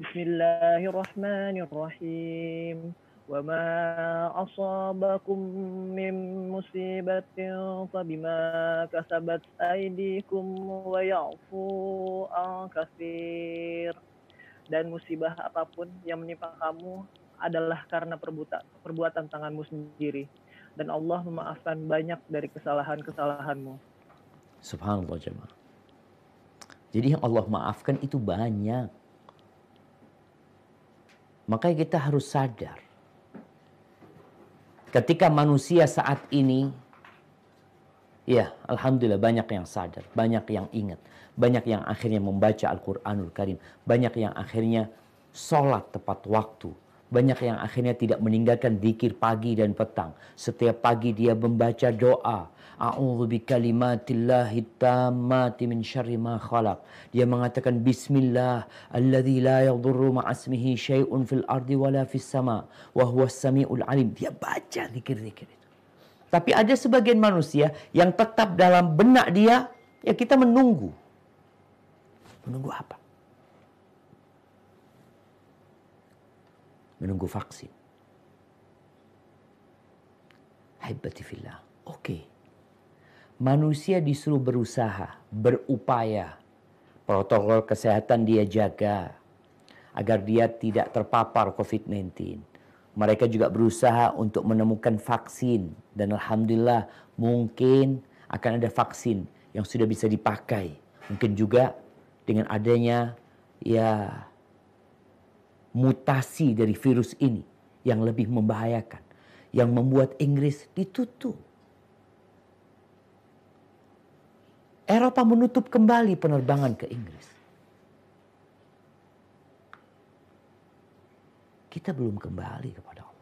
Bismillahirrahmanirrahim. وما أصابكم من مصيبة فبما كسبت أيديكم ويعفو عن كثير dan musibah apapun yang menimpa kamu adalah karena perbuatan tanganmu sendiri dan Allah memaafkan banyak dari kesalahan-kesalahanmu. Subhanallah jemaah. Jadi yang Allah maafkan itu banyak. Makanya kita harus sadar. Ketika manusia saat ini, ya Alhamdulillah banyak yang sadar, banyak yang ingat, banyak yang akhirnya membaca Al-Quranul Karim, banyak yang akhirnya sholat tepat waktu, banyak yang akhirnya tidak meninggalkan zikir pagi dan petang. Setiap pagi dia membaca doa. A'udzu bikalimatillahi tammati min syarri ma khalaq. Dia mengatakan bismillah alladzi la yadurru ma'asmihi syai'un fil ardi wala fis sama wa huwas samiul alim. Dia baca zikir-zikir itu. Tapi ada sebagian manusia yang tetap dalam benak dia ya kita menunggu. Menunggu apa? menunggu vaksin. Haibati fillah. Oke. Manusia disuruh berusaha, berupaya. Protokol kesehatan dia jaga agar dia tidak terpapar COVID-19. Mereka juga berusaha untuk menemukan vaksin dan alhamdulillah mungkin akan ada vaksin yang sudah bisa dipakai. Mungkin juga dengan adanya ya mutasi dari virus ini yang lebih membahayakan, yang membuat Inggris ditutup. Eropa menutup kembali penerbangan ke Inggris. Kita belum kembali kepada Allah.